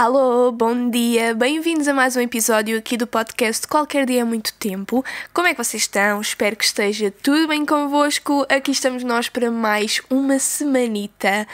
Alô, bom dia, bem-vindos a mais um episódio aqui do podcast Qualquer Dia é Muito Tempo. Como é que vocês estão? Espero que esteja tudo bem convosco. Aqui estamos nós para mais uma semanita.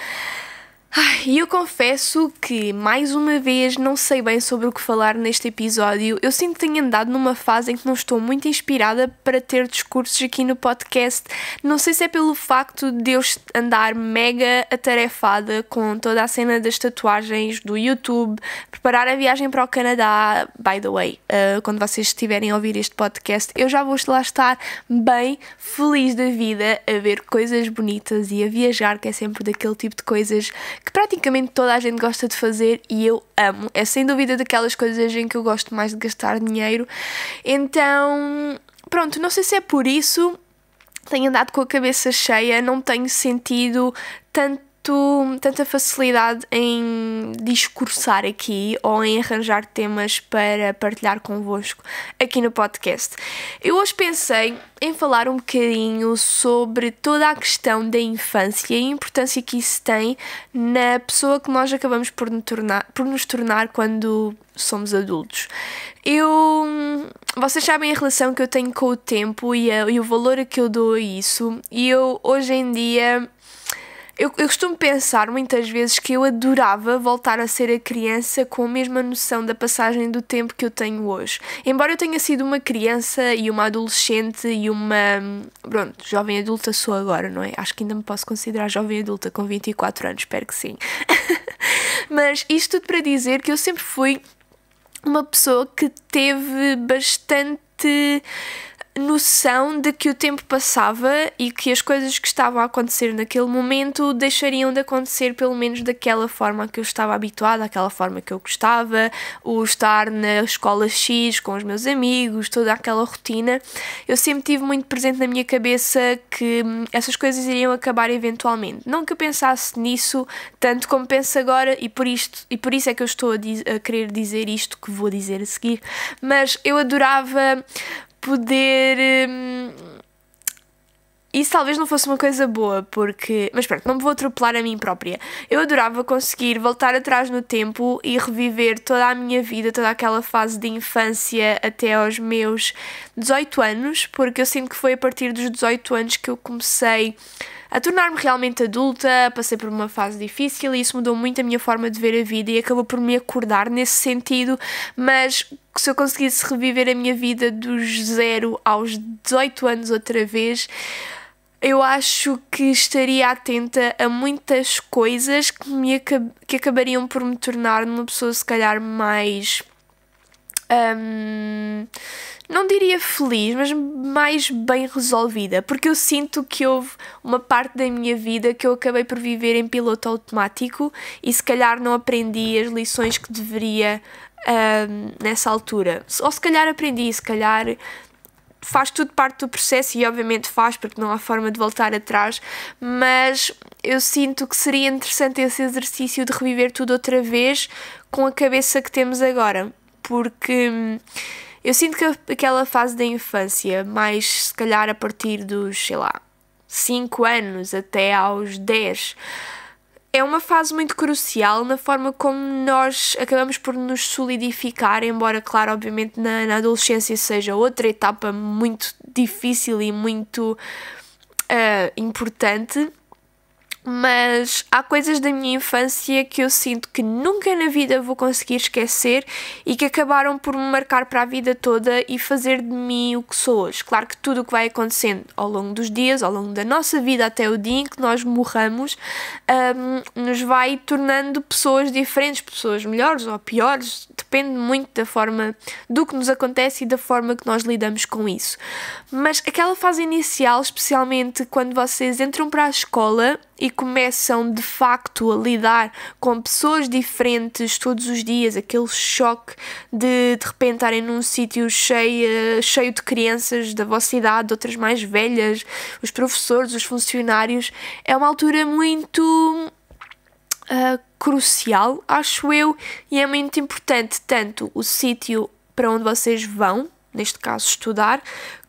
E eu confesso que, mais uma vez, não sei bem sobre o que falar neste episódio. Eu sinto que tenho andado numa fase em que não estou muito inspirada para ter discursos aqui no podcast. Não sei se é pelo facto de eu andar mega atarefada com toda a cena das tatuagens do YouTube, preparar a viagem para o Canadá. By the way, uh, quando vocês estiverem a ouvir este podcast, eu já vou lá estar bem feliz da vida a ver coisas bonitas e a viajar, que é sempre daquele tipo de coisas que praticamente toda a gente gosta de fazer e eu amo. É sem dúvida daquelas coisas em que eu gosto mais de gastar dinheiro. Então, pronto, não sei se é por isso, tenho andado com a cabeça cheia, não tenho sentido tanto tanto, tanta facilidade em discursar aqui ou em arranjar temas para partilhar convosco aqui no podcast. Eu hoje pensei em falar um bocadinho sobre toda a questão da infância e a importância que isso tem na pessoa que nós acabamos por nos tornar, por nos tornar quando somos adultos. Eu. Vocês sabem a relação que eu tenho com o tempo e, a, e o valor que eu dou a isso, e eu hoje em dia eu, eu costumo pensar muitas vezes que eu adorava voltar a ser a criança com a mesma noção da passagem do tempo que eu tenho hoje. Embora eu tenha sido uma criança e uma adolescente e uma. Hum, pronto, jovem adulta sou agora, não é? Acho que ainda me posso considerar jovem adulta com 24 anos, espero que sim. Mas isto tudo para dizer que eu sempre fui uma pessoa que teve bastante noção de que o tempo passava e que as coisas que estavam a acontecer naquele momento deixariam de acontecer pelo menos daquela forma que eu estava habituada, aquela forma que eu gostava, o estar na escola X com os meus amigos, toda aquela rotina. Eu sempre tive muito presente na minha cabeça que hum, essas coisas iriam acabar eventualmente. Não que eu pensasse nisso tanto como penso agora e por isto e por isso é que eu estou a, a querer dizer isto que vou dizer a seguir, mas eu adorava poder. Hum, isso talvez não fosse uma coisa boa, porque. Mas pronto, não me vou atropelar a mim própria. Eu adorava conseguir voltar atrás no tempo e reviver toda a minha vida, toda aquela fase de infância até aos meus 18 anos, porque eu sinto que foi a partir dos 18 anos que eu comecei a tornar-me realmente adulta, passei por uma fase difícil e isso mudou muito a minha forma de ver a vida e acabou por me acordar nesse sentido, mas que se eu conseguisse reviver a minha vida dos zero aos 18 anos outra vez, eu acho que estaria atenta a muitas coisas que, me que acabariam por me tornar uma pessoa, se calhar, mais não diria feliz, mas mais bem resolvida, porque eu sinto que houve uma parte da minha vida que eu acabei por viver em piloto automático e se calhar não aprendi as lições que deveria nessa altura. Ou se calhar aprendi, se calhar faz tudo parte do processo e obviamente faz porque não há forma de voltar atrás, mas eu sinto que seria interessante esse exercício de reviver tudo outra vez com a cabeça que temos agora porque hum, eu sinto que aquela fase da infância, mais se calhar a partir dos, sei lá, 5 anos até aos 10, é uma fase muito crucial na forma como nós acabamos por nos solidificar, embora, claro, obviamente na, na adolescência seja outra etapa muito difícil e muito uh, importante mas há coisas da minha infância que eu sinto que nunca na vida vou conseguir esquecer e que acabaram por me marcar para a vida toda e fazer de mim o que sou hoje. Claro que tudo o que vai acontecendo ao longo dos dias, ao longo da nossa vida até o dia em que nós morramos, um, nos vai tornando pessoas diferentes, pessoas melhores ou piores, depende muito da forma do que nos acontece e da forma que nós lidamos com isso. Mas aquela fase inicial, especialmente quando vocês entram para a escola e começam de facto a lidar com pessoas diferentes todos os dias, aquele choque de de repente estarem num sítio cheio, cheio de crianças da vossa idade, outras mais velhas, os professores, os funcionários, é uma altura muito. Uh, crucial, acho eu, e é muito importante tanto o sítio para onde vocês vão, neste caso estudar,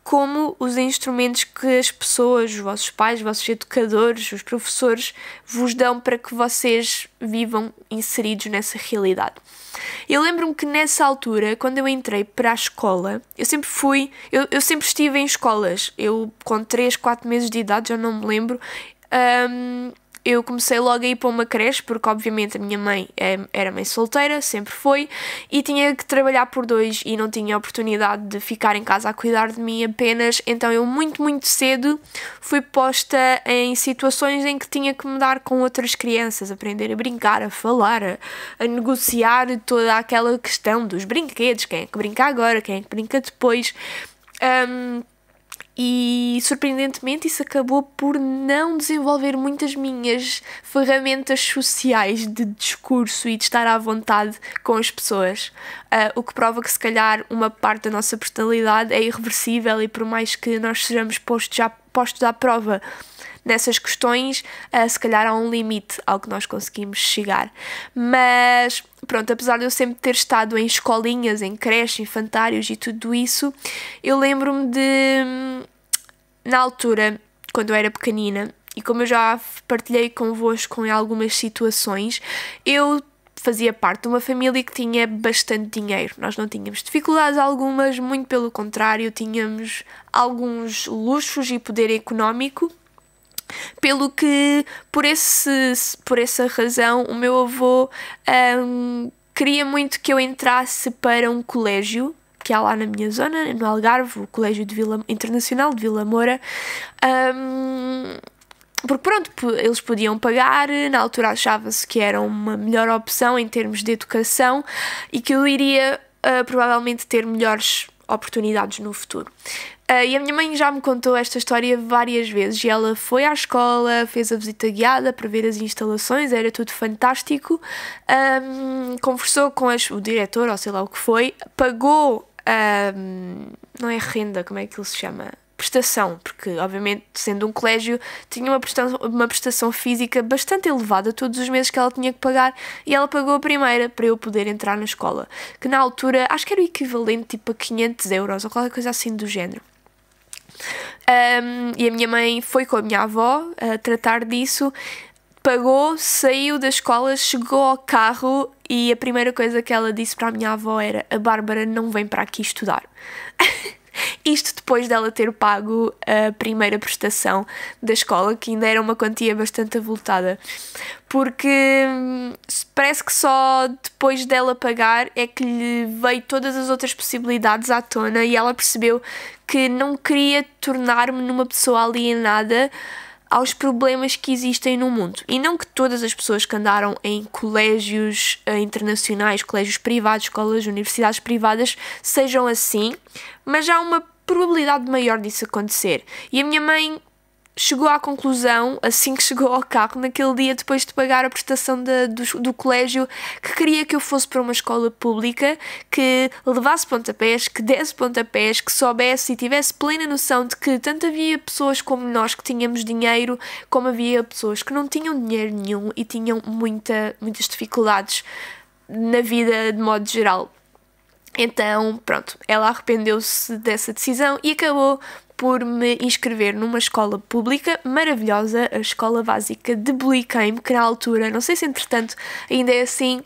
como os instrumentos que as pessoas, os vossos pais, os vossos educadores, os professores vos dão para que vocês vivam inseridos nessa realidade. Eu lembro-me que nessa altura, quando eu entrei para a escola, eu sempre fui, eu, eu sempre estive em escolas. Eu, com 3, 4 meses de idade, já não me lembro, um, eu comecei logo a ir para uma creche, porque obviamente a minha mãe eh, era mãe solteira, sempre foi, e tinha que trabalhar por dois e não tinha oportunidade de ficar em casa a cuidar de mim apenas, então eu muito, muito cedo fui posta em situações em que tinha que mudar com outras crianças, aprender a brincar, a falar, a, a negociar toda aquela questão dos brinquedos, quem é que brinca agora, quem é que brinca depois. Um, e surpreendentemente isso acabou por não desenvolver muitas minhas ferramentas sociais de discurso e de estar à vontade com as pessoas. Uh, o que prova que, se calhar, uma parte da nossa personalidade é irreversível e, por mais que nós sejamos postos já postos à prova nessas questões, uh, se calhar há um limite ao que nós conseguimos chegar. Mas pronto, apesar de eu sempre ter estado em escolinhas, em creches, infantários e tudo isso, eu lembro-me de hum, na altura, quando eu era pequenina, e como eu já partilhei convosco em algumas situações, eu fazia parte de uma família que tinha bastante dinheiro. Nós não tínhamos dificuldades algumas, muito pelo contrário, tínhamos alguns luxos e poder económico. Pelo que, por, esse, por essa razão, o meu avô hum, queria muito que eu entrasse para um colégio que há lá na minha zona, no Algarve, o Colégio de Vila, Internacional de Vila Moura. Um, porque pronto, eles podiam pagar, na altura achava-se que era uma melhor opção em termos de educação e que eu iria uh, provavelmente ter melhores oportunidades no futuro. Uh, e a minha mãe já me contou esta história várias vezes. E ela foi à escola, fez a visita guiada para ver as instalações, era tudo fantástico. Um, conversou com as, o diretor, ou sei lá o que foi, pagou. Um, não é renda, como é que ele se chama? prestação, porque obviamente sendo um colégio tinha uma prestação, uma prestação física bastante elevada todos os meses que ela tinha que pagar e ela pagou a primeira para eu poder entrar na escola, que na altura acho que era o equivalente tipo a 500 euros ou qualquer coisa assim do género. Um, e a minha mãe foi com a minha avó a tratar disso, pagou, saiu da escola, chegou ao carro e a primeira coisa que ela disse para a minha avó era: A Bárbara não vem para aqui estudar. Isto depois dela ter pago a primeira prestação da escola, que ainda era uma quantia bastante avultada. Porque hum, parece que só depois dela pagar é que lhe veio todas as outras possibilidades à tona e ela percebeu que não queria tornar-me numa pessoa alienada aos problemas que existem no mundo. E não que todas as pessoas que andaram em colégios eh, internacionais, colégios privados, escolas, universidades privadas sejam assim, mas há uma probabilidade maior disso acontecer. E a minha mãe chegou à conclusão, assim que chegou ao carro, naquele dia depois de pagar a prestação de, do, do colégio, que queria que eu fosse para uma escola pública, que levasse pontapés, que desse pontapés, que soubesse e tivesse plena noção de que tanto havia pessoas como nós que tínhamos dinheiro, como havia pessoas que não tinham dinheiro nenhum e tinham muita, muitas dificuldades na vida de modo geral. Então, pronto, ela arrependeu-se dessa decisão e acabou por me inscrever numa escola pública maravilhosa, a Escola Básica de Bulicame, que na altura, não sei se entretanto ainda é assim,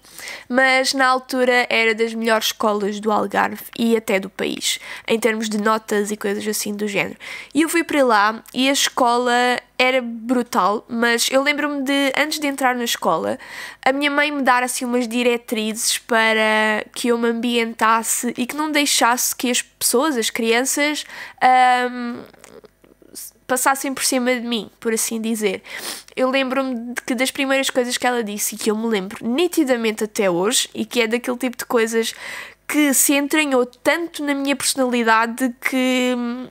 mas na altura era das melhores escolas do Algarve e até do país, em termos de notas e coisas assim do género. E eu fui para lá e a escola era brutal, mas eu lembro-me de, antes de entrar na escola, a minha mãe me dar assim umas diretrizes para que eu me ambientasse e que não deixasse que as pessoas, as crianças, um, passassem por cima de mim, por assim dizer. Eu lembro-me que das primeiras coisas que ela disse e que eu me lembro nitidamente até hoje e que é daquele tipo de coisas que se entranhou tanto na minha personalidade que hum,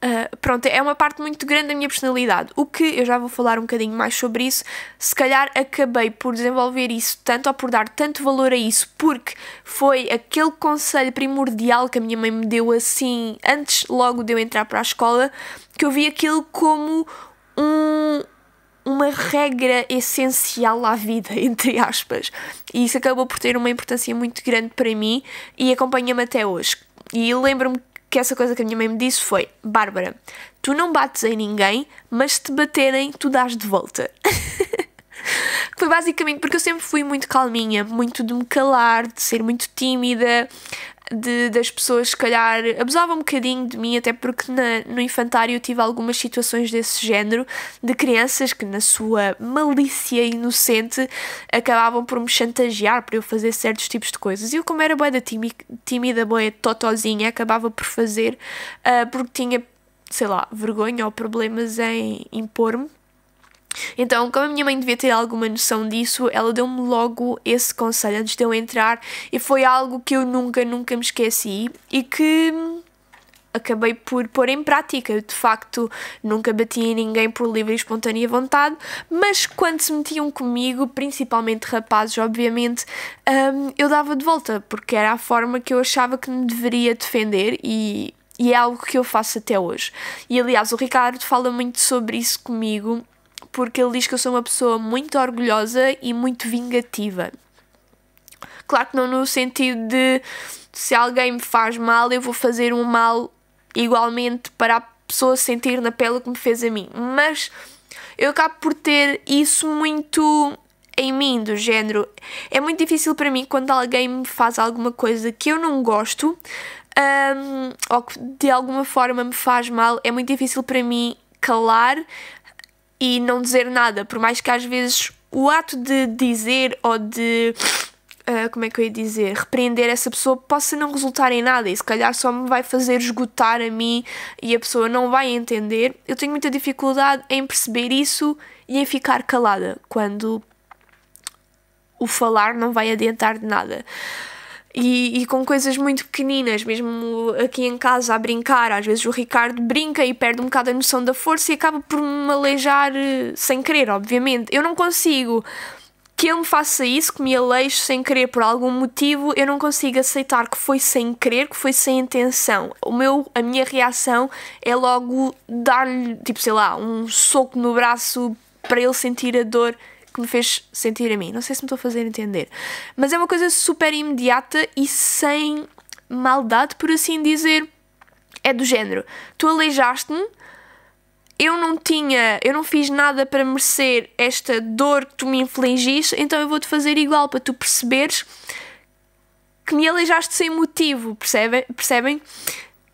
Uh, pronto, é uma parte muito grande da minha personalidade. O que eu já vou falar um bocadinho mais sobre isso. Se calhar acabei por desenvolver isso tanto ou por dar tanto valor a isso, porque foi aquele conselho primordial que a minha mãe me deu assim, antes logo de eu entrar para a escola, que eu vi aquilo como um, uma regra essencial à vida, entre aspas. E isso acabou por ter uma importância muito grande para mim e acompanha-me até hoje. E lembro-me que essa coisa que a minha mãe me disse foi: Bárbara, tu não bates em ninguém, mas se te baterem, tu dás de volta. foi basicamente porque eu sempre fui muito calminha, muito de me calar, de ser muito tímida, de, das pessoas, se calhar, abusavam um bocadinho de mim, até porque na, no infantário eu tive algumas situações desse género, de crianças que, na sua malícia inocente, acabavam por me chantagear para eu fazer certos tipos de coisas. E eu, como era boia da tímida, boia totozinha, acabava por fazer, uh, porque tinha, sei lá, vergonha ou problemas em impor-me. Então, como a minha mãe devia ter alguma noção disso, ela deu-me logo esse conselho antes de eu entrar e foi algo que eu nunca, nunca me esqueci e que hum, acabei por pôr em prática. Eu, de facto, nunca bati em ninguém por livre e espontânea vontade, mas quando se metiam comigo, principalmente rapazes, obviamente, um, eu dava de volta, porque era a forma que eu achava que me deveria defender e, e é algo que eu faço até hoje. E, aliás, o Ricardo fala muito sobre isso comigo porque ele diz que eu sou uma pessoa muito orgulhosa e muito vingativa. Claro que não no sentido de se alguém me faz mal, eu vou fazer um mal igualmente para a pessoa sentir na pele o que me fez a mim, mas eu acabo por ter isso muito em mim, do género. É muito difícil para mim quando alguém me faz alguma coisa que eu não gosto um, ou que de alguma forma me faz mal, é muito difícil para mim calar e não dizer nada, por mais que às vezes o ato de dizer ou de. Uh, como é que eu ia dizer? Repreender essa pessoa possa não resultar em nada e se calhar só me vai fazer esgotar a mim e a pessoa não vai entender. Eu tenho muita dificuldade em perceber isso e em ficar calada quando o falar não vai adiantar de nada. E, e, com coisas muito pequeninas, mesmo aqui em casa a brincar. Às vezes o Ricardo brinca e perde um bocado a noção da força e acaba por me aleijar eh, sem querer, obviamente. Eu não consigo que ele me faça isso, que me aleije sem querer por algum motivo, eu não consigo aceitar que foi sem querer, que foi sem intenção. O meu, a minha reação é logo dar-lhe, tipo, sei lá, um soco no braço para ele sentir a dor que me fez sentir a mim. Não sei se me estou a fazer entender. Mas é uma coisa super imediata e sem maldade, por assim dizer. É do género. Tu aleijaste-me, eu não tinha, eu não fiz nada para merecer esta dor que tu me infligiste, então eu vou-te fazer igual para tu perceberes que me aleijaste sem motivo, percebem? percebem?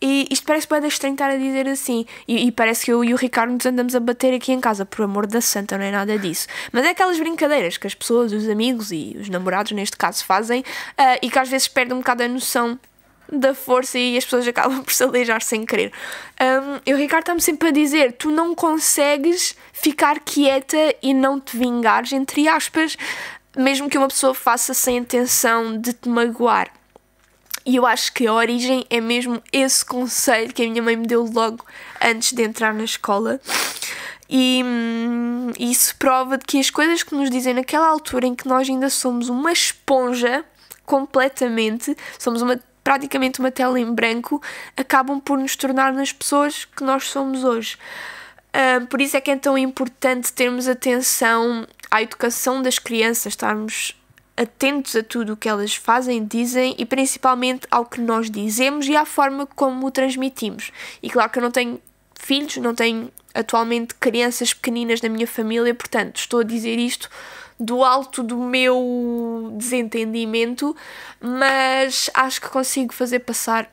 E isto parece bem estranho estar a dizer assim. E, e, parece que eu e o Ricardo nos andamos a bater aqui em casa, por amor da santa, não é nada disso. Mas é aquelas brincadeiras que as pessoas, os amigos e os namorados, neste caso, fazem uh, e que às vezes perdem um bocado a noção da força e as pessoas acabam por se aleijar sem querer. Um, e o Ricardo está-me sempre a dizer: tu não consegues ficar quieta e não te vingares, entre aspas, mesmo que uma pessoa faça sem intenção de te magoar. E eu acho que a origem é mesmo esse conselho que a minha mãe me deu logo antes de entrar na escola. E hum, isso prova de que as coisas que nos dizem naquela altura em que nós ainda somos uma esponja completamente, somos uma, praticamente uma tela em branco, acabam por nos tornar nas pessoas que nós somos hoje. Hum, por isso é que é tão importante termos atenção à educação das crianças, estarmos atentos a tudo o que elas fazem, dizem e principalmente ao que nós dizemos e à forma como o transmitimos. E claro que eu não tenho filhos, não tenho atualmente crianças pequeninas na minha família, portanto, estou a dizer isto do alto do meu desentendimento, mas acho que consigo fazer passar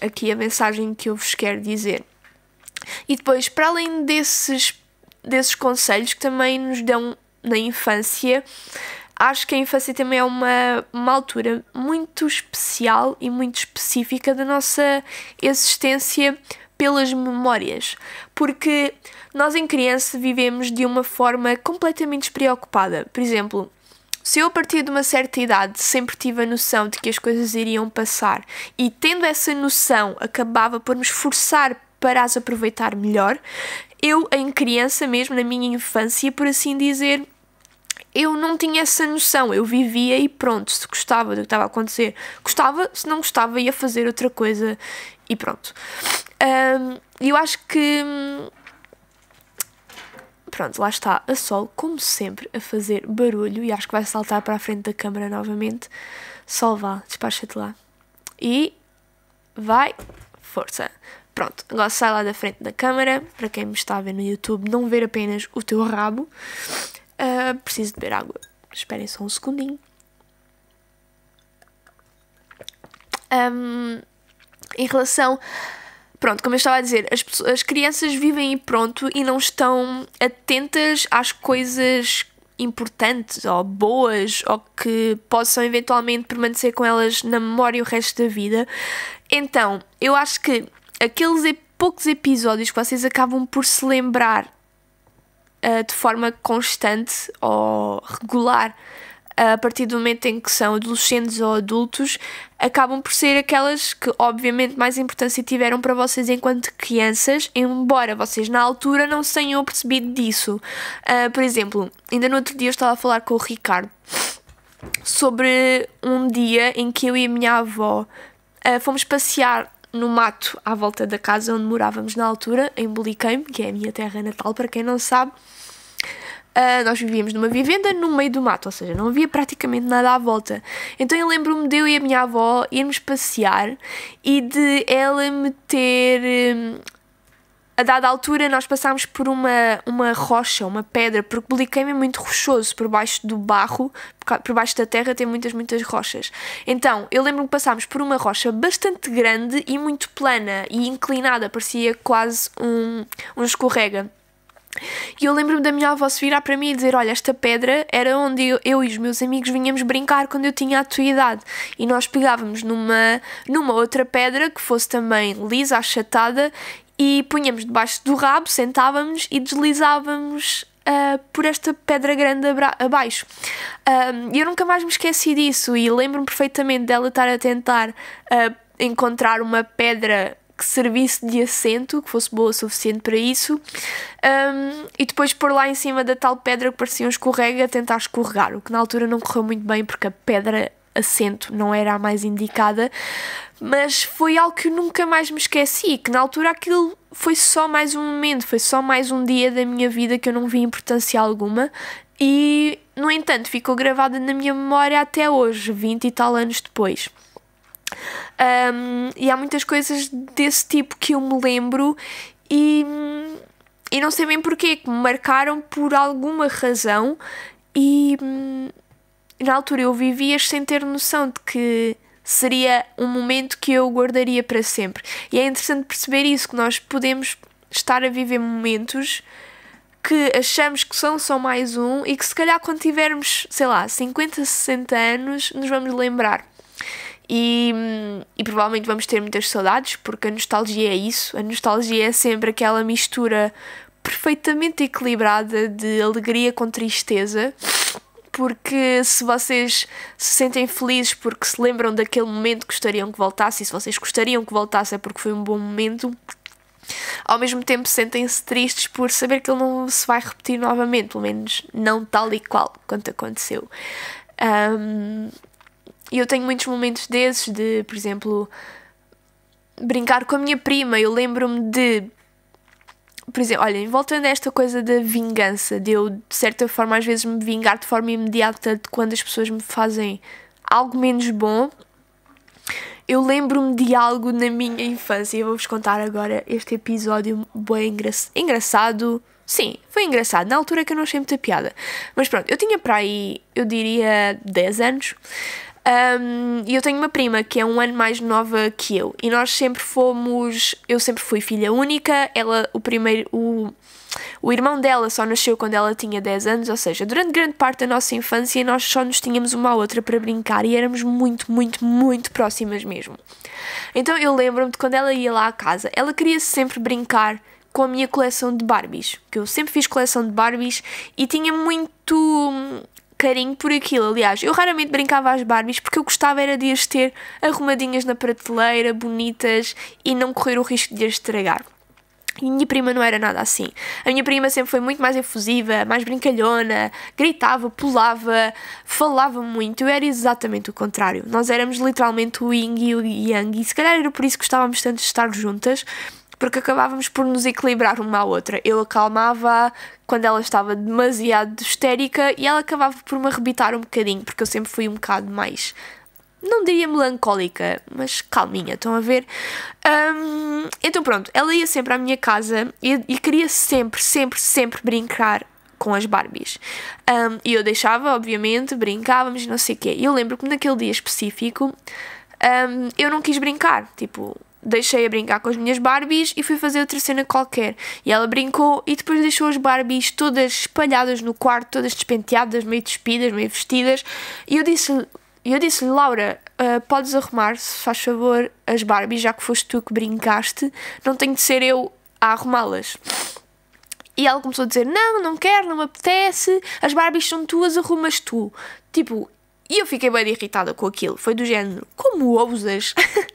aqui a mensagem que eu vos quero dizer. E depois, para além desses, desses conselhos que também nos dão na infância, acho que a infância também é uma, uma altura muito especial e muito específica da nossa existência pelas memórias, porque nós em criança vivemos de uma forma completamente despreocupada. Por exemplo, se eu a partir de uma certa idade sempre tive a noção de que as coisas iriam passar e tendo essa noção acabava por me esforçar para as aproveitar melhor, eu em criança mesmo, na minha infância, por assim dizer, eu não tinha essa noção, eu vivia e pronto, se gostava do que estava a acontecer, gostava, se não gostava, ia fazer outra coisa e pronto. Um, eu acho que. Pronto, lá está a Sol, como sempre, a fazer barulho e acho que vai saltar para a frente da câmara novamente. Sol, vá, despacha-te lá. E vai, força. Pronto, agora sai lá da frente da câmara, para quem me está a ver no YouTube, não ver apenas o teu rabo. Uh, preciso de beber água. Esperem só um segundinho. Um, em relação. Pronto, como eu estava a dizer, as, as crianças vivem e pronto e não estão atentas às coisas importantes ou boas ou que possam eventualmente permanecer com elas na memória o resto da vida. Então, eu acho que aqueles poucos episódios que vocês acabam por se lembrar uh, de forma constante ou regular eh, a partir do momento em que são adolescentes ou adultos, acabam por ser aquelas que, obviamente, mais importância tiveram para vocês enquanto crianças, embora vocês na altura não se tenham percebido disso. Uh, por exemplo, ainda no outro dia eu estava a falar com o Ricardo sobre um dia em que eu e a minha avó uh, fomos passear no mato à volta da casa onde morávamos na altura, em Bulicame, que é a minha terra natal, para quem não sabe. Uh, nós vivíamos numa vivenda no meio do mato, ou seja, não havia praticamente nada à volta. Então eu lembro-me de eu e a minha avó irmos passear e de ela me ter hum, a dada altura nós passámos por uma, uma rocha, uma pedra, porque Belicame é muito rochoso, por baixo do barro, por baixo da terra tem muitas, muitas rochas. Então, eu lembro-me que passámos por uma rocha bastante grande e muito plana e inclinada, parecia quase um, um escorrega. E eu lembro-me da minha avó se virar para mim e dizer: Olha, esta pedra era onde eu, eu, e os meus amigos vinhamos brincar quando eu tinha a tua idade. E nós pegávamos numa, numa outra pedra que fosse também lisa, achatada, e punhamos debaixo do rabo, sentávamos e deslizávamos Uh, por esta pedra grande abaixo. E uh, eu nunca mais me esqueci disso e lembro-me perfeitamente dela estar a tentar uh, encontrar uma pedra que servisse de assento, que fosse boa o suficiente para isso, um, e depois pôr lá em cima da tal pedra que parecia um escorrega tentar escorregar, o que na altura não correu muito bem porque a pedra assento não era a mais indicada, mas foi algo que eu nunca mais me esqueci, que na altura aquilo foi só mais um momento, foi só mais um dia da minha vida que eu não vi importância alguma e, no entanto, ficou gravada na minha memória até hoje, 20 e tal anos depois. Um, e há muitas coisas desse tipo que eu me lembro e, e não sei bem porquê, que me marcaram por alguma razão e hum, na altura eu vivias sem ter noção de que seria um momento que eu guardaria para sempre. E é interessante perceber isso, que nós podemos estar a viver momentos que achamos que são só mais um e que se calhar quando tivermos, sei lá, 50, 60 anos, nos vamos lembrar. E, e provavelmente vamos ter muitas saudades, porque a nostalgia é isso. A nostalgia é sempre aquela mistura perfeitamente equilibrada de alegria com tristeza porque se vocês se sentem felizes porque se lembram daquele momento que gostariam que voltasse, e se vocês gostariam que voltasse é porque foi um bom momento. Ao mesmo tempo sentem-se tristes por saber que ele não se vai repetir novamente, pelo menos não tal e qual quanto aconteceu. Um, eu tenho muitos momentos desses de, por exemplo, brincar com a minha prima. Eu lembro-me de por exemplo, olhem, voltando a esta coisa da vingança, de eu de certa forma às vezes me vingar de forma imediata de quando as pessoas me fazem algo menos bom, eu lembro-me de algo na minha infância. Eu vou-vos contar agora este episódio bem engra engraçado. Sim, foi engraçado. Na altura que eu não achei muita piada. Mas pronto, eu tinha para aí, eu diria, 10 anos. Um, e eu tenho uma prima que é um ano mais nova que eu. E nós sempre fomos. Eu sempre fui filha única. Ela, o primeiro. O, o irmão dela só nasceu quando ela tinha 10 anos, ou seja, durante grande parte da nossa infância nós só nos tínhamos uma à outra para brincar e éramos muito, muito, muito próximas mesmo. Então eu lembro-me de quando ela ia lá à casa, ela queria sempre brincar com a minha coleção de Barbies, que eu sempre fiz coleção de Barbies e tinha muito carinho por aquilo. Aliás, eu raramente brincava às Barbies porque eu gostava era de as ter arrumadinhas na prateleira, bonitas e não correr o risco de as estragar. E minha prima não era nada assim. A minha prima sempre foi muito mais efusiva, mais brincalhona, gritava, pulava, falava muito. Eu era exatamente o contrário. Nós éramos literalmente o Ying e o yang, e se calhar era por isso que gostávamos tanto de estar juntas, porque acabávamos por nos equilibrar uma à outra. Eu acalmava quando ela estava demasiado histérica e ela acabava por me arrebitar um bocadinho, porque eu sempre fui um bocado mais não diria melancólica, mas calminha, estão a ver? Um, então pronto, ela ia sempre à minha casa e, e queria sempre, sempre, sempre brincar com as Barbies. Um, e eu deixava, obviamente, brincávamos, não sei o quê. E eu lembro que naquele dia específico um, eu não quis brincar, tipo, deixei-a brincar com as minhas Barbies e fui fazer outra cena qualquer. E ela brincou e depois deixou as Barbies todas espalhadas no quarto, todas despenteadas, meio despidas, meio vestidas. E eu disse-lhe, eu disse Laura, uh, podes arrumar, se faz favor, as Barbies, já que foste tu que brincaste, não tenho de ser eu a arrumá-las. E ela começou a dizer: Não, não quero, não me apetece, as Barbies são tuas, arrumas tu. Tipo, e eu fiquei bem irritada com aquilo. Foi do género: Como ousas?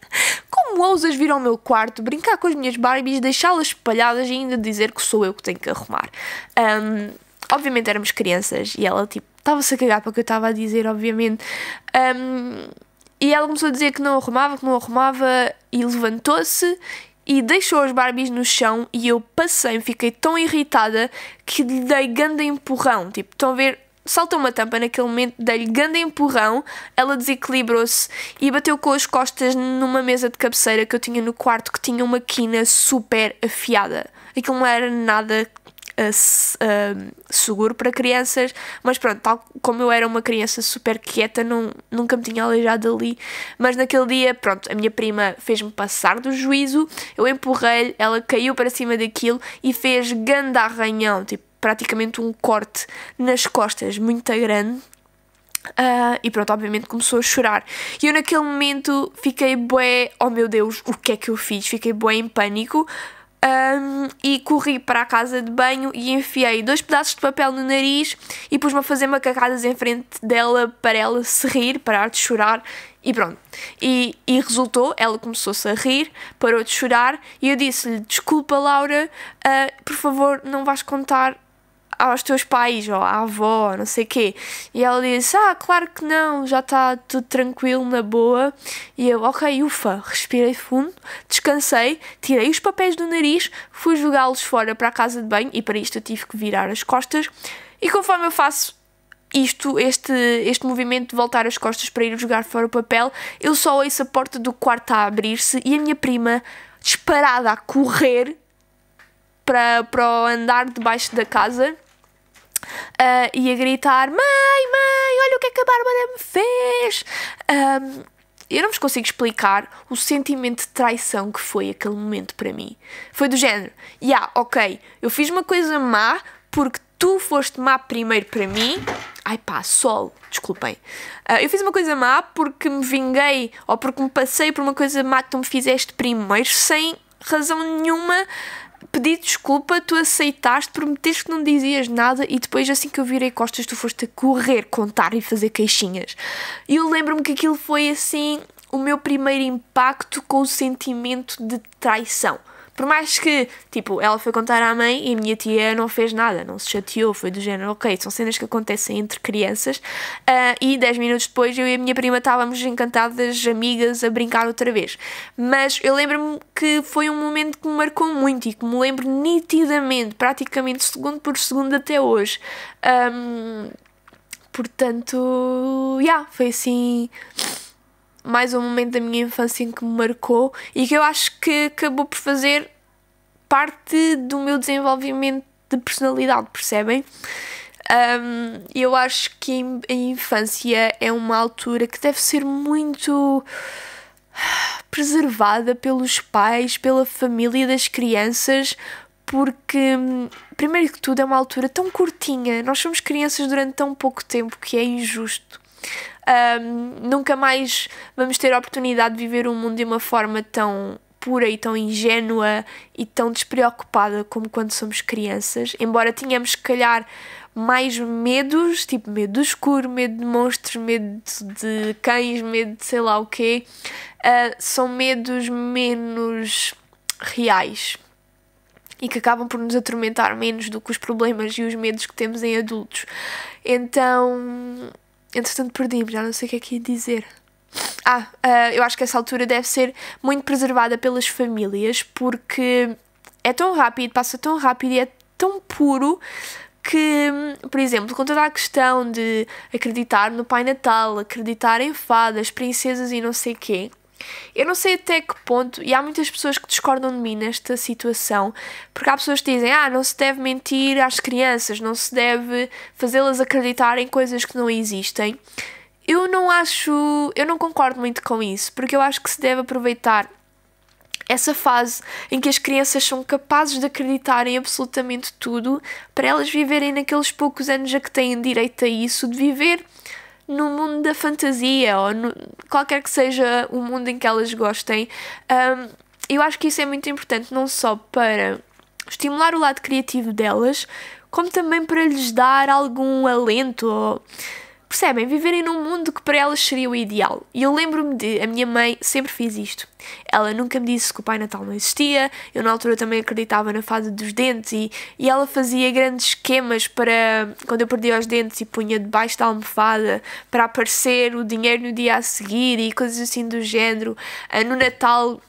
Como ousas vir ao meu quarto, brincar com as minhas Barbies, deixá-las espalhadas e ainda dizer que sou eu que tenho que arrumar? Um, obviamente éramos crianças e ela tipo estava-se a cagar para o que eu estava a dizer, obviamente. Um, e ela começou a dizer que não arrumava, que não arrumava e levantou-se e deixou as Barbies no chão e eu passei, fiquei tão irritada que lhe dei grande empurrão. Tipo, estão a ver saltou uma tampa naquele momento, dei-lhe grande empurrão, ela desequilibrou-se e bateu com as costas numa mesa de cabeceira que eu tinha no quarto que tinha uma quina super afiada. Aquilo não era nada uh, uh, seguro para crianças, mas pronto, tal como eu era uma criança super quieta, não, nunca me tinha aleijado ali. Mas naquele dia, pronto, a minha prima fez-me passar do juízo, eu empurrei-lhe, ela caiu para cima daquilo e fez ganda arranhão, tipo praticamente um corte nas costas muito grande. Uh, e pronto, obviamente começou a chorar. E eu naquele momento fiquei bué, oh meu Deus, o que é que eu fiz? Fiquei bué em pânico. Um, e corri para a casa de banho e enfiei dois pedaços de papel no nariz e pus-me a fazer macacadas em frente dela para ela se rir, parar de chorar e pronto. E, e resultou, ela começou-se a rir, parou de chorar e eu disse-lhe: Desculpa, Laura, uh, por favor, não vais contar aos teus pais, ou à avó, não sei o quê. E ela disse, ah, claro que não, já está tudo tranquilo, na boa. E eu, ok, ufa, respirei fundo, descansei, tirei os papéis do nariz, fui jogá-los fora para a casa de banho, e para isto eu tive que virar as costas. E conforme eu faço isto, este, este movimento de voltar as costas para ir jogar fora o papel, eu só ouço a porta do quarto a abrir-se e a minha prima, disparada a correr para, para o andar debaixo da casa, uh, e a gritar: Mãe, mãe, olha o que é que a Bárbara me fez! Um, eu não vos consigo explicar o sentimento de traição que foi aquele momento para mim. Foi do género: Ya, yeah, ok, eu fiz uma coisa má porque tu foste má primeiro para mim. Ai pá, sol, desculpem. Uh, eu fiz uma coisa má porque me vinguei ou porque me passei por uma coisa má que tu me fizeste primeiro sem razão nenhuma pedi desculpa, tu aceitaste, prometeste que não dizias nada e depois, assim que eu virei costas, tu foste a correr, contar e fazer queixinhas. E eu lembro-me que aquilo foi assim o meu primeiro impacto com o sentimento de traição. Por mais que, tipo, ela foi contar à mãe e a minha tia não fez nada, não se chateou, foi do género, ok, são cenas que acontecem entre crianças. Uh, e 10 minutos depois eu e a minha prima estávamos encantadas, amigas, a brincar outra vez. Mas eu lembro-me que foi um momento que me marcou muito e que me lembro nitidamente, praticamente segundo por segundo até hoje. Um, ah, portanto, já, yeah, foi assim mais um momento da minha infância em que me marcou e que eu acho que acabou por fazer parte do meu desenvolvimento de personalidade, percebem? Um, eu acho que a infância é uma altura que deve ser muito preservada pelos pais, pela família das crianças, porque, primeiro que tudo, é uma altura tão curtinha. Nós somos crianças durante tão pouco tempo que é injusto. Um, nunca mais vamos ter a oportunidade de viver o mundo de uma forma tão pura e tão ingênua e tão despreocupada como quando somos crianças, embora tenhamos se calhar mais medos, tipo medo do escuro, medo de monstros, medo de cães, medo de sei lá o quê, uh, são medos menos reais e que acabam por nos atormentar menos do que os problemas e os medos que temos em adultos. Então, entretanto perdi-me, já não sei o que é que ia dizer. Ah, uh, eu acho que essa altura deve ser muito preservada pelas famílias porque é tão rápido, passa tão rápido e é tão puro que, por exemplo, com toda a questão de acreditar no Pai Natal, acreditar em fadas, princesas e não sei quê, eu não sei até que ponto, e há muitas pessoas que discordam de mim nesta situação, porque há pessoas que dizem: ah, não se deve mentir às crianças, não se deve fazê-las acreditar em coisas que não existem. Eu não acho, eu não concordo muito com isso, porque eu acho que se deve aproveitar essa fase em que as crianças são capazes de acreditar em absolutamente tudo, para elas viverem naqueles poucos anos a que têm direito a isso, de viver no mundo da fantasia ou no, qualquer que seja o mundo em que elas gostem. Um, eu acho que isso é muito importante, não só para estimular o lado criativo delas, como também para lhes dar algum alento ou Percebem? Viverem num mundo que para elas seria o ideal. E eu lembro-me de, a minha mãe sempre fez isto. Ela nunca me disse que o Pai Natal não existia, eu na altura também acreditava na fada dos dentes e, e ela fazia grandes esquemas para, quando eu perdia os dentes e punha debaixo da almofada, para aparecer o dinheiro no dia a seguir e coisas assim do género. Ah, no Natal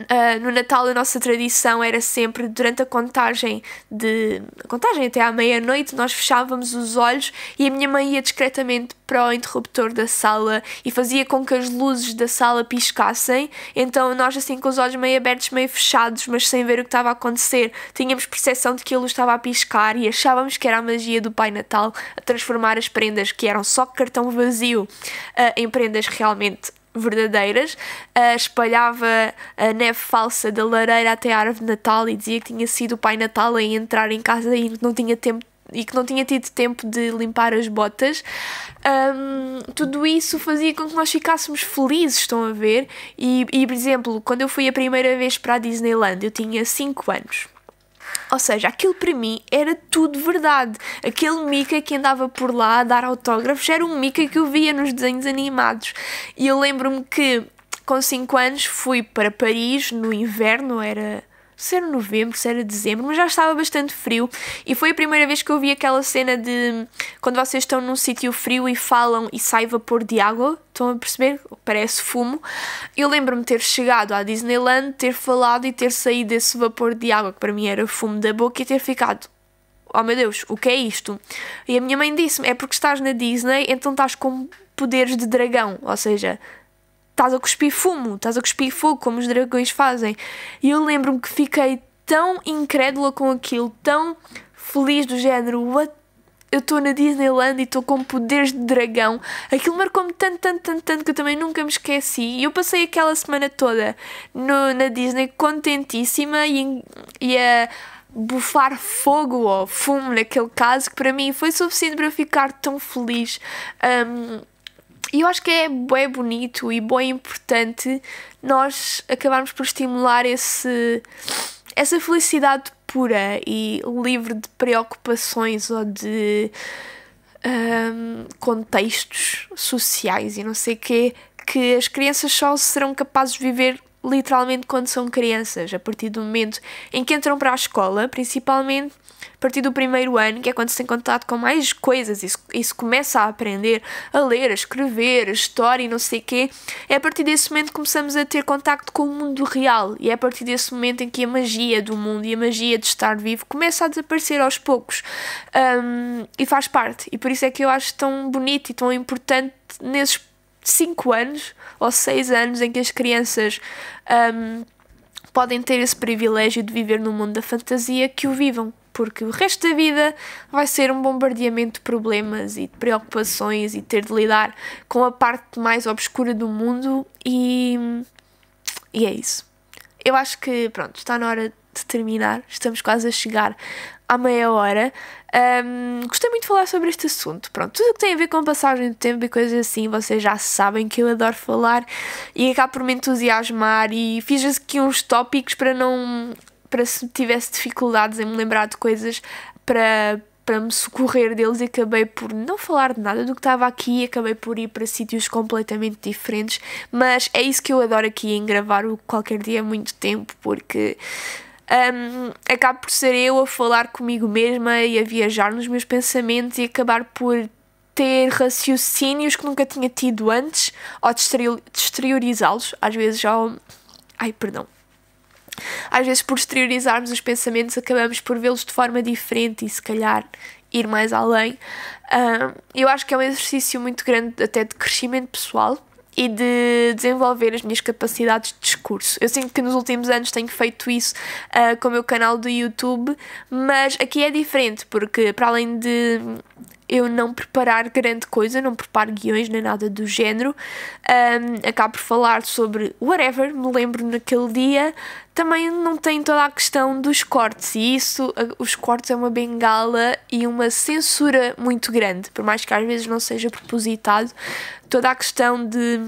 Uh, no Natal a nossa tradição era sempre durante a contagem de a contagem até à meia-noite nós fechávamos os olhos e a minha mãe ia discretamente para o interruptor da sala e fazia com que as luzes da sala piscassem então nós assim com os olhos meio abertos meio fechados mas sem ver o que estava a acontecer tínhamos percepção de que a luz estava a piscar e achávamos que era a magia do Pai Natal a transformar as prendas que eram só cartão vazio uh, em prendas realmente verdadeiras, uh, espalhava a neve falsa da lareira até a árvore de Natal e dizia que tinha sido o Pai Natal a entrar em casa e não tinha tempo e que não tinha tido tempo de limpar as botas, um, tudo isso fazia com que nós ficássemos felizes, estão a ver? E, e, por exemplo, quando eu fui a primeira vez para a Disneyland, eu tinha 5 anos. Ou seja, aquilo para mim era tudo verdade. Aquele Mika que andava por lá a dar autógrafos era um Mika que eu via nos desenhos animados. E eu lembro-me que com 5 anos fui para Paris no inverno, era se era novembro, se era dezembro, mas já estava bastante frio e foi a primeira vez que eu vi aquela cena de quando vocês estão num sítio frio e falam e sai vapor de água, estão a perceber? Parece fumo. Eu lembro-me ter chegado à Disneyland, ter falado e ter saído esse vapor de água, que para mim era fumo da boca, e ter ficado oh meu Deus, o que é isto? E a minha mãe disse-me: é porque estás na Disney, então estás com poderes de dragão, ou seja, estás a cuspir fumo, estás a cuspir fogo, como os dragões fazem. E eu lembro-me que fiquei tão incrédula com aquilo, tão feliz do género, what? Eu estou na Disneyland e estou com poderes de dragão. Aquilo marcou-me tanto, tanto, tanto, tanto que eu também nunca me esqueci. E eu passei aquela semana toda no, na Disney contentíssima e, e a bufar fogo ou fumo naquele caso, que para mim foi suficiente para eu ficar tão feliz. Um, e eu acho que é bem bonito e bem importante nós acabarmos por estimular esse, essa felicidade pura e livre de preocupações ou de um, contextos sociais e não sei o quê, que as crianças só serão capazes de viver literalmente quando são crianças, a partir do momento em que entram para a escola, principalmente a partir do primeiro ano, que é quando se tem contato com mais coisas e se, e se começa a aprender a ler, a escrever, a história e não sei o quê, é a partir desse momento que começamos a ter contacto com o mundo real e é a partir desse momento em que a magia do mundo e a magia de estar vivo começa a desaparecer aos poucos um, e faz parte. E por isso é que eu acho tão bonito e tão importante nesses 5 anos ou 6 anos em que as crianças um, podem ter esse privilégio de viver no mundo da fantasia, que o vivam. Porque o resto da vida vai ser um bombardeamento de problemas e de preocupações e ter de lidar com a parte mais obscura do mundo, e, e é isso eu acho que, pronto, está na hora de terminar, estamos quase a chegar à meia hora. Um, gostei muito de falar sobre este assunto. Pronto, tudo o que tem a ver com passagem de tempo e coisas assim, vocês já sabem que eu adoro falar e acabo por me entusiasmar e fiz aqui uns tópicos para não. para se tivesse dificuldades em me lembrar de coisas para para me socorrer deles e acabei por não falar de nada do que estava aqui, acabei por ir para sítios completamente diferentes, mas é isso que eu adoro aqui em gravar o qualquer dia é muito tempo, porque um, acabo por ser eu a falar comigo mesma e a viajar nos meus pensamentos e acabar por ter raciocínios que nunca tinha tido antes ou de exteriorizá-los, às vezes já. Ai, perdão. Às vezes, por exteriorizarmos os pensamentos, acabamos por vê-los de forma diferente e, se calhar, ir mais além. eu acho que é um exercício muito grande, até de crescimento pessoal e de desenvolver as minhas capacidades de discurso. Eu sinto que nos últimos anos tenho feito isso uh, com o meu canal do YouTube, mas aqui é diferente, porque para além de eu não preparar grande coisa, não preparo guiões nem nada do género, um, acabo por falar sobre whatever, me lembro naquele dia também não tem toda a questão dos cortes, e isso, os cortes é uma bengala e uma censura muito grande, por mais que às vezes não seja propositado, toda a questão de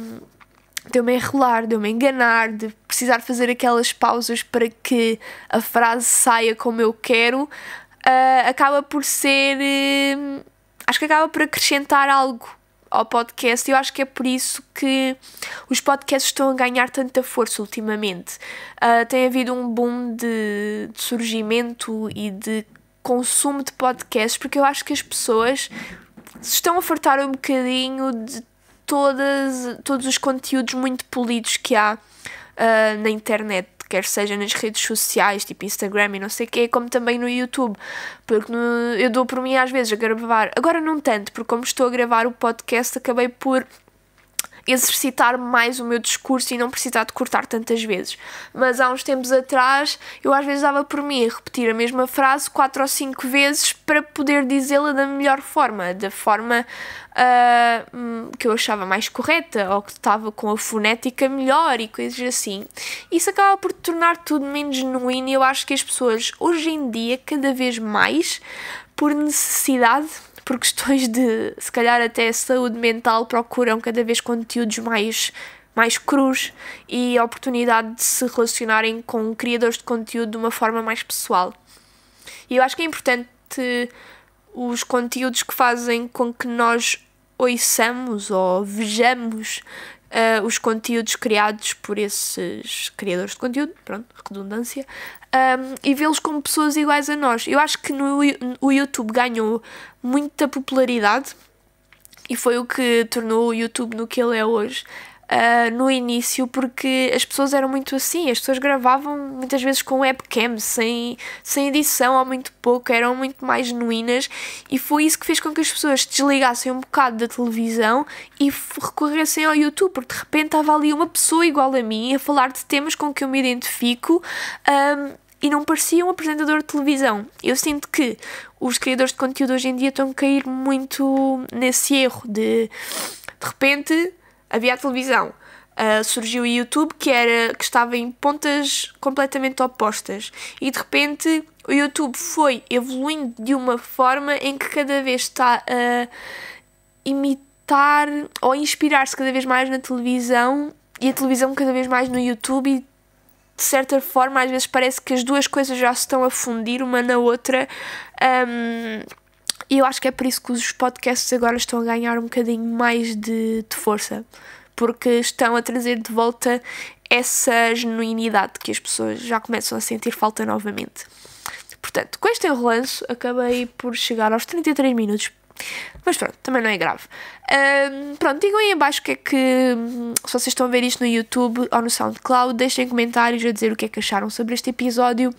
de eu me enrolar, de eu me enganar, de precisar fazer aquelas pausas para que a frase saia como eu quero, uh, acaba por ser. Uh, acho que acaba por acrescentar algo ao podcast. Eu acho que é por isso que os podcasts estão a ganhar tanta força ultimamente. Uh, tem havido um boom de, de surgimento e de consumo de podcasts, porque eu acho que as pessoas se estão a fartar um bocadinho de todas, todos os conteúdos muito polidos que há uh, na internet quer seja nas redes sociais, tipo Instagram e não sei o quê, como também no YouTube, porque no, eu dou por mim às vezes a gravar, agora não tanto, porque como estou a gravar o podcast, acabei por exercitar mais o meu discurso e não precisar de cortar tantas vezes. Mas há uns tempos atrás eu às vezes dava por mim a repetir a mesma frase quatro ou cinco vezes para poder dizê-la da melhor forma, da forma uh, que eu achava mais correta ou que estava com a fonética melhor e coisas assim. Isso acaba por tornar tudo menos genuíno e eu acho que as pessoas hoje em dia, cada vez mais, por necessidade, por questões de, se calhar até saúde mental, procuram cada vez conteúdos mais mais cruz e a oportunidade de se relacionarem com criadores de conteúdo de uma forma mais pessoal. E eu acho que é importante os conteúdos que fazem com que nós ouçamos ou vejamos uh, os conteúdos criados por esses criadores de conteúdo, pronto, redundância, um, ehm, e vê-los como pessoas iguais a nós. Eu acho que no, o YouTube ganhou muita popularidade e foi o que tornou o YouTube no que ele é hoje. Uh, no início porque as pessoas eram muito assim, as pessoas gravavam muitas vezes com webcam, sem, sem edição ou muito pouco, eram muito mais genuínas e foi isso que fez com que as pessoas desligassem um bocado da televisão e recorressem ao YouTube, porque de repente estava ali uma pessoa igual a mim a falar de temas com que eu me identifico. Um, e não parecia um apresentador de televisão. Eu sinto que os criadores de conteúdo hoje em dia estão a cair muito nesse erro de de repente havia a televisão, uh, surgiu o YouTube que, era, que estava em pontas completamente opostas e de repente o YouTube foi evoluindo de uma forma em que cada vez está a imitar ou inspirar-se cada vez mais na televisão e a televisão cada vez mais no YouTube e de certa forma às vezes parece que as duas coisas já se estão a fundir uma na outra um, e eu acho que é por isso que os podcasts agora estão a ganhar um bocadinho mais de, de força, porque estão a trazer de volta essa genuinidade que as pessoas já começam a sentir falta novamente. Portanto, com este enrolanço, acabei por chegar aos 33 minutos mas pronto, também não é grave. Um, pronto, digam aí abaixo o que é que. Se vocês estão a ver isto no YouTube ou no SoundCloud, deixem comentários a dizer o que é que acharam sobre este episódio.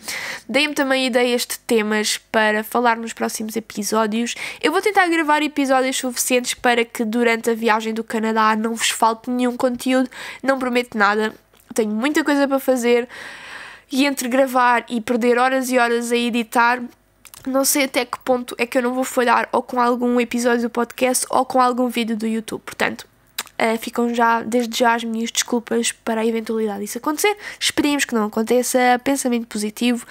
Deem-me também ideias de temas para falar nos próximos episódios. Eu vou tentar gravar episódios suficientes para que durante a viagem do Canadá não vos falte nenhum conteúdo. Não prometo nada. Tenho muita coisa para fazer. E entre gravar e perder horas e horas a editar, não sei até que ponto é que eu não vou falhar ou com algum episódio do podcast ou com algum vídeo do YouTube. Portanto, uh, ficam já, desde já, as minhas desculpas para a eventualidade disso acontecer. Esperemos que não aconteça. Pensamento positivo.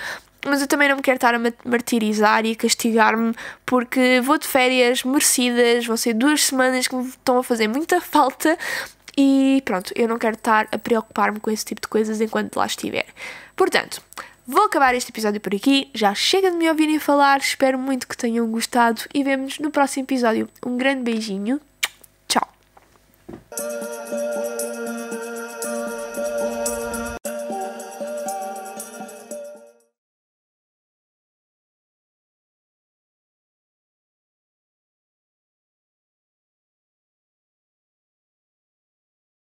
Mas eu também não me quero estar a martirizar e castigar-me porque vou de férias merecidas, vão ser duas semanas que me estão a fazer muita falta e pronto, eu não quero estar a preocupar-me com esse tipo de coisas enquanto lá estiver. Portanto, Vou acabar este episódio por aqui, já chega de me ouvirem falar, espero muito que tenham gostado e vemos-nos no próximo episódio. Um grande beijinho, tchau!